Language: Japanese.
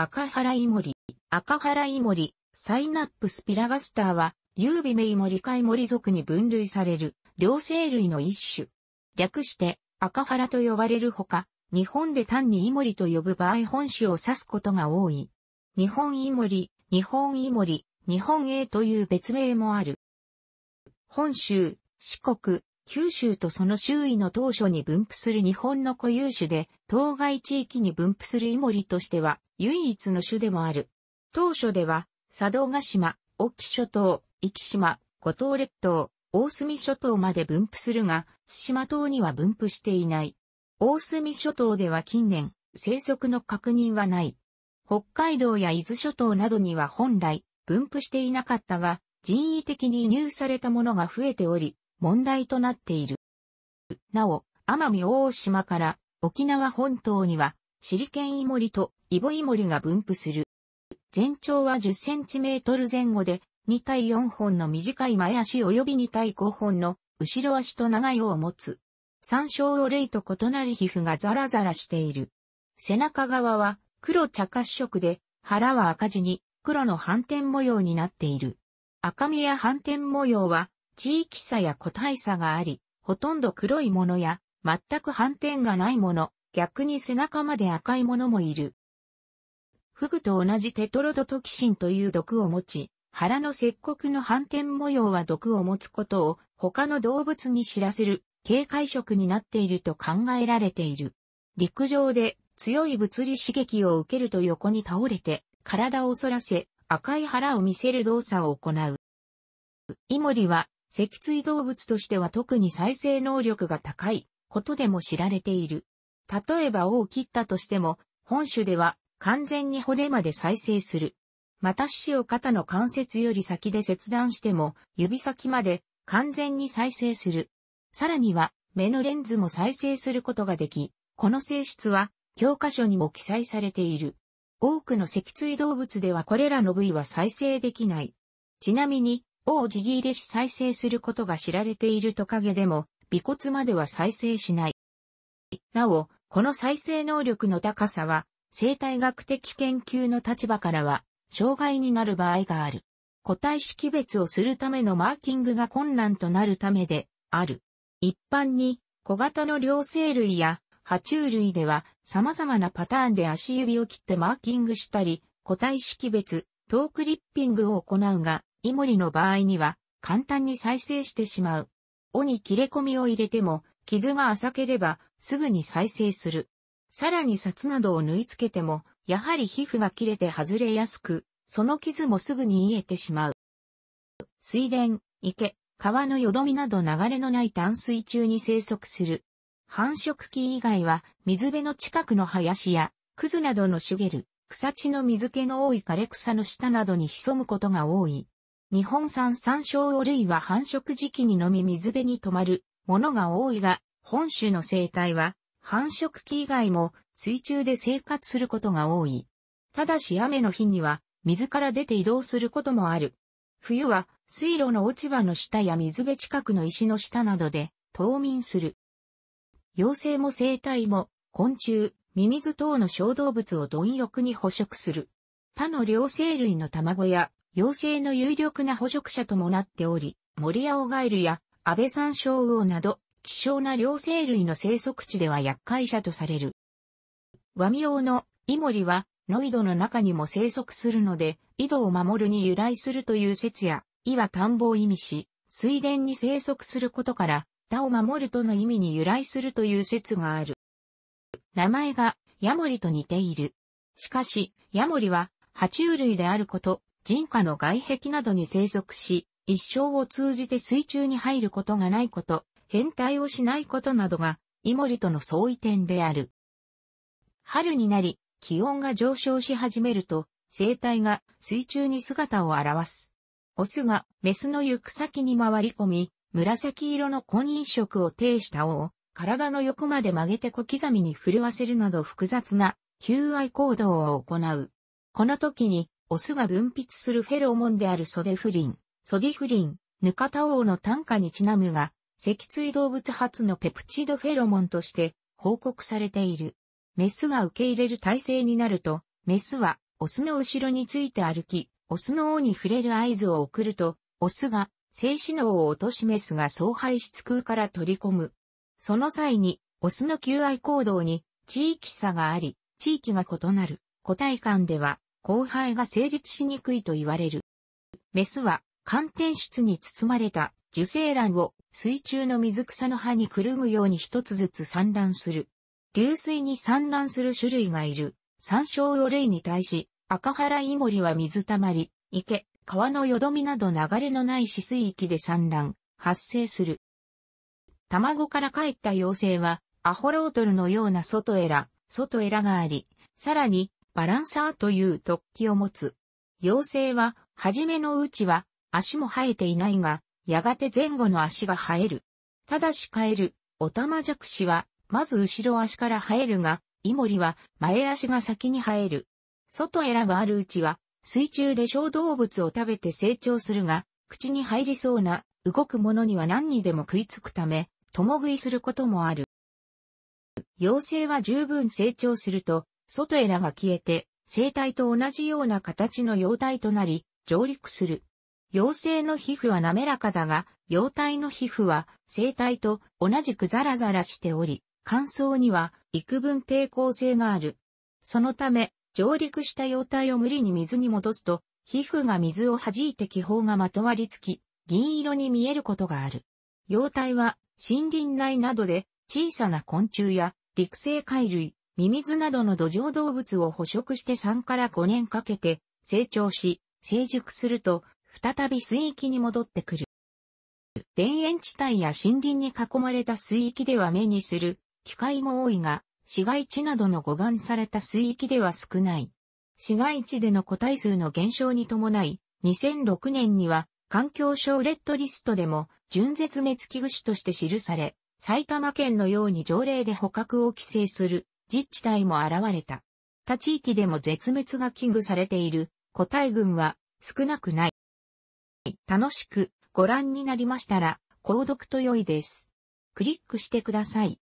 赤原イモリ、赤原イモリ、サイナップスピラガスターは、優美メイモリカイモリ属に分類される、両生類の一種。略して、赤原と呼ばれるほか、日本で単にイモリと呼ぶ場合本種を指すことが多い。日本イモリ、日本イモリ、日本 A という別名もある。本州、四国、九州とその周囲の当初に分布する日本の固有種で、当該地域に分布するイモリとしては唯一の種でもある。当初では、佐渡島、沖諸島、壱岐島、五島列島、大隅諸島まで分布するが、津島島には分布していない。大隅諸島では近年、生息の確認はない。北海道や伊豆諸島などには本来、分布していなかったが、人為的に移入されたものが増えており、問題となっている。なお、奄美大島から沖縄本島には、シリケンイモリとイボイモリが分布する。全長は10センチメートル前後で、2対4本の短い前足及び2対5本の後ろ足と長いを持つ。山椒オレイと異なる皮膚がザラザラしている。背中側は黒茶褐色で、腹は赤地に黒の斑点模様になっている。赤みや斑点模様は地域差や個体差があり、ほとんど黒いものや、全く斑点がないもの、逆に背中まで赤いものもいる。フグと同じテトロドトキシンという毒を持ち、腹の石刻の斑点模様は毒を持つことを他の動物に知らせる警戒色になっていると考えられている。陸上で強い物理刺激を受けると横に倒れて体を反らせ赤い腹を見せる動作を行う。イモリは脊椎動物としては特に再生能力が高いことでも知られている。例えば尾を切ったとしても、本種では完全に骨まで再生する。また死を肩の関節より先で切断しても指先まで完全に再生する。さらには目のレンズも再生することができ、この性質は教科書にも記載されている。多くの脊椎動物ではこれらの部位は再生できない。ちなみに王自ギでし再生することが知られているトカゲでも、尾骨までは再生しない。なお、この再生能力の高さは、生態学的研究の立場からは、障害になる場合がある。個体識別をするためのマーキングが困難となるためで、ある。一般に、小型の両生類や、爬虫類では、様々なパターンで足指を切ってマーキングしたり、個体識別、トークリッピングを行うが、イモリの場合には簡単に再生してしまう。尾に切れ込みを入れても傷が浅ければすぐに再生する。さらに札などを縫い付けても、やはり皮膚が切れて外れやすく、その傷もすぐに癒えてしまう。水田、池、川のよどみなど流れのない淡水中に生息する。繁殖期以外は水辺の近くの林や、クズなどの茂る、草地の水気の多い枯れ草の下などに潜むことが多い。日本産山椒魚類は繁殖時期にのみ水辺に止まるものが多いが、本種の生態は繁殖期以外も水中で生活することが多い。ただし雨の日には水から出て移動することもある。冬は水路の落ち葉の下や水辺近くの石の下などで冬眠する。妖精も生態も昆虫、ミミズ等の小動物を貪欲に捕食する。他の両生類の卵や養成の有力な捕食者ともなっており、森青ガエルや安倍山椒魚など、希少な両生類の生息地では厄介者とされる。和美用のイモリは、ノイドの中にも生息するので、井戸を守るに由来するという説や、イは田んぼを意味し、水田に生息することから、田を守るとの意味に由来するという説がある。名前がヤモリと似ている。しかし、ヤモリは爬虫類であること、人家の外壁などに生息し、一生を通じて水中に入ることがないこと、変態をしないことなどが、イモリとの相違点である。春になり、気温が上昇し始めると、生態が水中に姿を現す。オスがメスの行く先に回り込み、紫色の婚姻色を呈した尾を体の横まで曲げて小刻みに震わせるなど複雑な求愛行動を行う。この時にオスが分泌するフェロモンであるソデフリン、ソディフリン、ヌカタオウの単価にちなむが、脊椎動物発のペプチドフェロモンとして報告されている。メスが受け入れる体制になると、メスはオスの後ろについて歩き、オスの王に触れる合図を送ると、オスが静止脳を落としメスが総排出空から取り込む。その際に、オスの求愛行動に地域差があり、地域が異なる個体間では交配が成立しにくいと言われる。メスは、寒天質に包まれた受精卵を水中の水草の葉にくるむように一つずつ産卵する。流水に産卵する種類がいる。山椒を例に対し、赤原イモリは水たまり、池、川のよどみなど流れのない死水域で産卵、発生する。卵から帰った妖精は、アホロートルのような外エラ、外エラがあり、さらに、バランサーという突起を持つ。妖精は、はじめのうちは、足も生えていないが、やがて前後の足が生える。ただし帰る。ル、オタマジャクシは、まず後ろ足から生えるが、イモリは前足が先に生える。外エラがあるうちは、水中で小動物を食べて成長するが、口に入りそうな、動くものには何にでも食いつくため、共食いすることもある。妖精は十分成長すると、外エラが消えて、生体と同じような形の様体となり、上陸する。妖精の皮膚は滑らかだが、妖体の皮膚は生体と同じくザラザラしており、乾燥には幾分抵抗性がある。そのため、上陸した妖体を無理に水に戻すと、皮膚が水を弾いて気泡がまとわりつき、銀色に見えることがある。妖体は森林内などで小さな昆虫や陸生貝類、ミミズなどの土壌動物を捕食して3から5年かけて成長し、成熟すると、再び水域に戻ってくる。田園地帯や森林に囲まれた水域では目にする機会も多いが、市街地などの護岸された水域では少ない。市街地での個体数の減少に伴い、2006年には環境省レッドリストでも純絶滅危惧種として記され、埼玉県のように条例で捕獲を規制する自治体も現れた。他地域でも絶滅が危惧されている個体群は少なくない。楽しくご覧になりましたら、購読と良いです。クリックしてください。